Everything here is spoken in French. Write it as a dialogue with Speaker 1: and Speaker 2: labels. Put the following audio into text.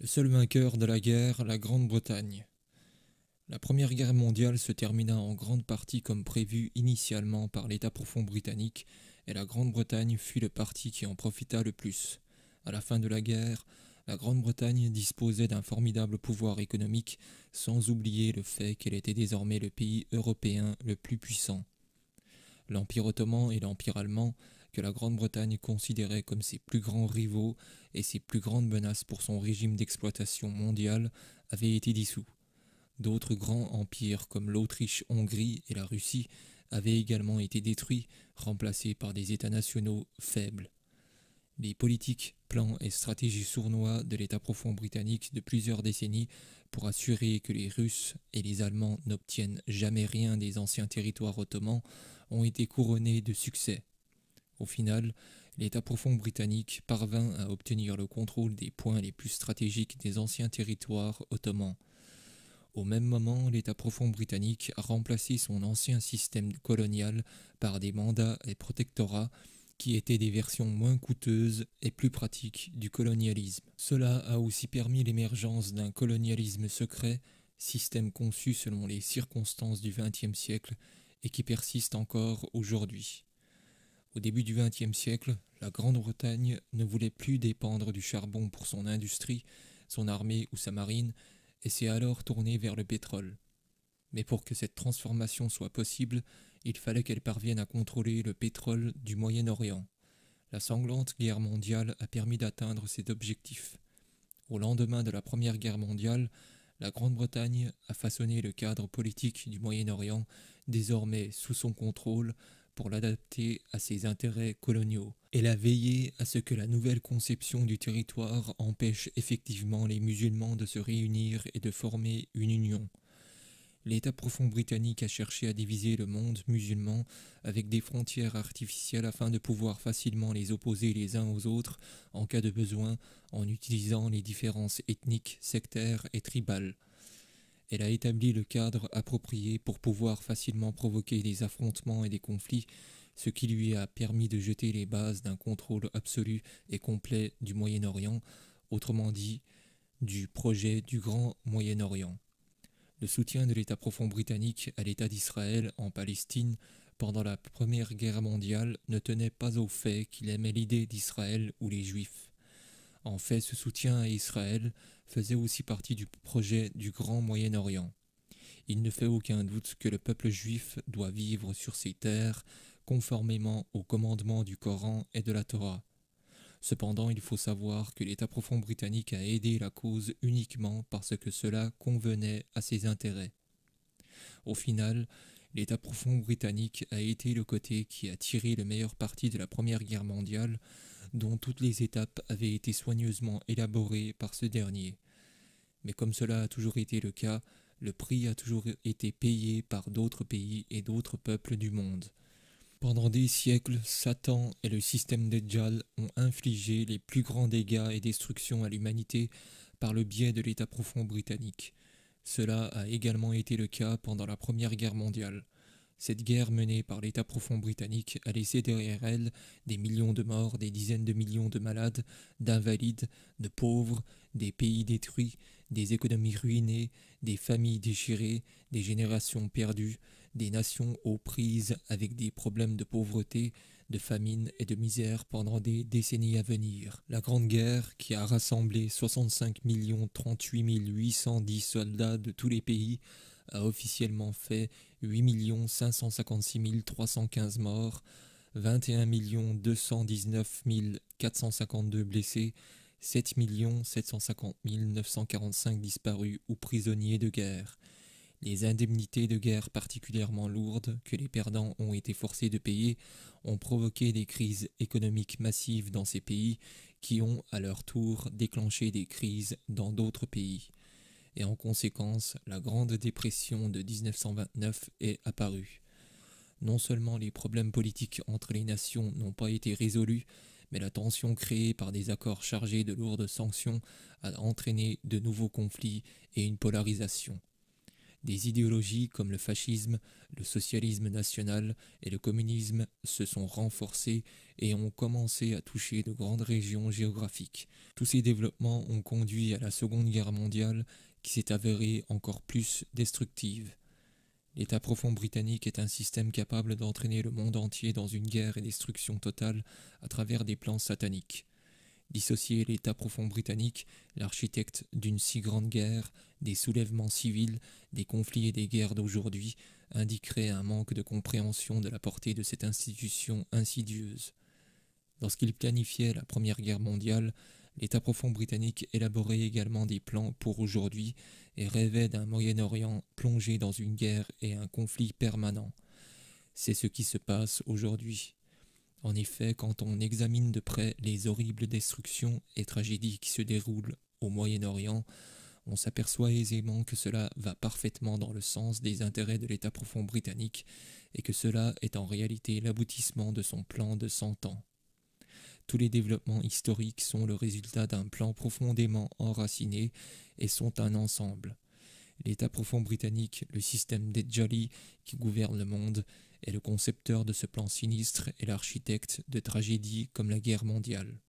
Speaker 1: le seul vainqueur de la guerre, la Grande-Bretagne. La Première Guerre mondiale se termina en grande partie comme prévu initialement par l'État profond britannique, et la Grande-Bretagne fut le parti qui en profita le plus. À la fin de la guerre, la Grande-Bretagne disposait d'un formidable pouvoir économique, sans oublier le fait qu'elle était désormais le pays européen le plus puissant. L'Empire ottoman et l'Empire allemand que la Grande-Bretagne considérait comme ses plus grands rivaux et ses plus grandes menaces pour son régime d'exploitation mondiale avait été dissous. D'autres grands empires comme l'Autriche-Hongrie et la Russie avaient également été détruits, remplacés par des États nationaux faibles. Les politiques, plans et stratégies sournois de l'État profond britannique de plusieurs décennies pour assurer que les Russes et les Allemands n'obtiennent jamais rien des anciens territoires ottomans ont été couronnés de succès. Au final, l'État profond britannique parvint à obtenir le contrôle des points les plus stratégiques des anciens territoires ottomans. Au même moment, l'État profond britannique a remplacé son ancien système colonial par des mandats et protectorats qui étaient des versions moins coûteuses et plus pratiques du colonialisme. Cela a aussi permis l'émergence d'un colonialisme secret, système conçu selon les circonstances du XXe siècle et qui persiste encore aujourd'hui. Au début du XXe siècle, la Grande-Bretagne ne voulait plus dépendre du charbon pour son industrie, son armée ou sa marine, et s'est alors tournée vers le pétrole. Mais pour que cette transformation soit possible, il fallait qu'elle parvienne à contrôler le pétrole du Moyen-Orient. La sanglante guerre mondiale a permis d'atteindre cet objectif. Au lendemain de la Première Guerre mondiale, la Grande-Bretagne a façonné le cadre politique du Moyen-Orient, désormais sous son contrôle, pour l'adapter à ses intérêts coloniaux. Elle a veillé à ce que la nouvelle conception du territoire empêche effectivement les musulmans de se réunir et de former une union. L'État profond britannique a cherché à diviser le monde musulman avec des frontières artificielles afin de pouvoir facilement les opposer les uns aux autres en cas de besoin en utilisant les différences ethniques, sectaires et tribales. Elle a établi le cadre approprié pour pouvoir facilement provoquer des affrontements et des conflits, ce qui lui a permis de jeter les bases d'un contrôle absolu et complet du Moyen-Orient, autrement dit, du projet du Grand Moyen-Orient. Le soutien de l'État profond britannique à l'État d'Israël en Palestine pendant la Première Guerre mondiale ne tenait pas au fait qu'il aimait l'idée d'Israël ou les Juifs. En fait, ce soutien à Israël faisait aussi partie du projet du Grand Moyen-Orient. Il ne fait aucun doute que le peuple juif doit vivre sur ses terres conformément aux commandements du Coran et de la Torah. Cependant, il faut savoir que l'État profond britannique a aidé la cause uniquement parce que cela convenait à ses intérêts. Au final, l'État profond britannique a été le côté qui a tiré le meilleur parti de la Première Guerre mondiale dont toutes les étapes avaient été soigneusement élaborées par ce dernier. Mais comme cela a toujours été le cas, le prix a toujours été payé par d'autres pays et d'autres peuples du monde. Pendant des siècles, Satan et le système d'Edjal ont infligé les plus grands dégâts et destructions à l'humanité par le biais de l'État profond britannique. Cela a également été le cas pendant la Première Guerre mondiale. Cette guerre menée par l'État profond britannique a laissé derrière elle des millions de morts, des dizaines de millions de malades, d'invalides, de pauvres, des pays détruits, des économies ruinées, des familles déchirées, des générations perdues, des nations aux prises avec des problèmes de pauvreté, de famine et de misère pendant des décennies à venir. La Grande Guerre, qui a rassemblé 65 millions 38 810 soldats de tous les pays, a officiellement fait 8 556 315 morts, 21 219 452 blessés, 7 750 945 disparus ou prisonniers de guerre. Les indemnités de guerre particulièrement lourdes que les perdants ont été forcés de payer ont provoqué des crises économiques massives dans ces pays qui ont à leur tour déclenché des crises dans d'autres pays et en conséquence, la Grande Dépression de 1929 est apparue. Non seulement les problèmes politiques entre les nations n'ont pas été résolus, mais la tension créée par des accords chargés de lourdes sanctions a entraîné de nouveaux conflits et une polarisation. Des idéologies comme le fascisme, le socialisme national et le communisme se sont renforcées et ont commencé à toucher de grandes régions géographiques. Tous ces développements ont conduit à la Seconde Guerre mondiale qui s'est avérée encore plus destructive. L'État profond britannique est un système capable d'entraîner le monde entier dans une guerre et destruction totale à travers des plans sataniques. Dissocier l'État profond britannique, l'architecte d'une si grande guerre, des soulèvements civils, des conflits et des guerres d'aujourd'hui, indiquerait un manque de compréhension de la portée de cette institution insidieuse. Lorsqu'il planifiait la Première Guerre mondiale, L'État profond britannique élaborait également des plans pour aujourd'hui et rêvait d'un Moyen-Orient plongé dans une guerre et un conflit permanent. C'est ce qui se passe aujourd'hui. En effet, quand on examine de près les horribles destructions et tragédies qui se déroulent au Moyen-Orient, on s'aperçoit aisément que cela va parfaitement dans le sens des intérêts de l'État profond britannique et que cela est en réalité l'aboutissement de son plan de cent ans. Tous les développements historiques sont le résultat d'un plan profondément enraciné et sont un ensemble. L'État profond britannique, le système des Jolly qui gouverne le monde, est le concepteur de ce plan sinistre et l'architecte de tragédies comme la guerre mondiale.